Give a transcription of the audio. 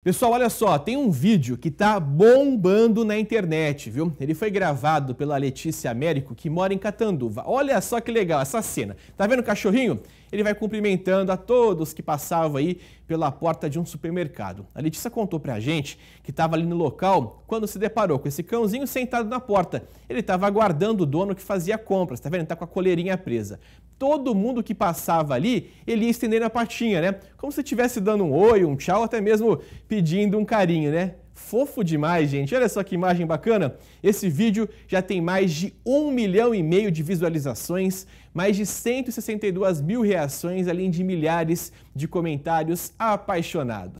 Pessoal, olha só, tem um vídeo que tá bombando na internet, viu? Ele foi gravado pela Letícia Américo, que mora em Catanduva. Olha só que legal essa cena. Tá vendo o cachorrinho? Ele vai cumprimentando a todos que passavam aí pela porta de um supermercado. A Letícia contou pra gente que estava ali no local quando se deparou com esse cãozinho sentado na porta. Ele estava aguardando o dono que fazia compras, tá vendo? Ele tá com a coleirinha presa todo mundo que passava ali, ele ia estendendo a patinha, né? Como se estivesse dando um oi, um tchau, até mesmo pedindo um carinho, né? Fofo demais, gente. Olha só que imagem bacana. Esse vídeo já tem mais de um milhão e meio de visualizações, mais de 162 mil reações, além de milhares de comentários apaixonados.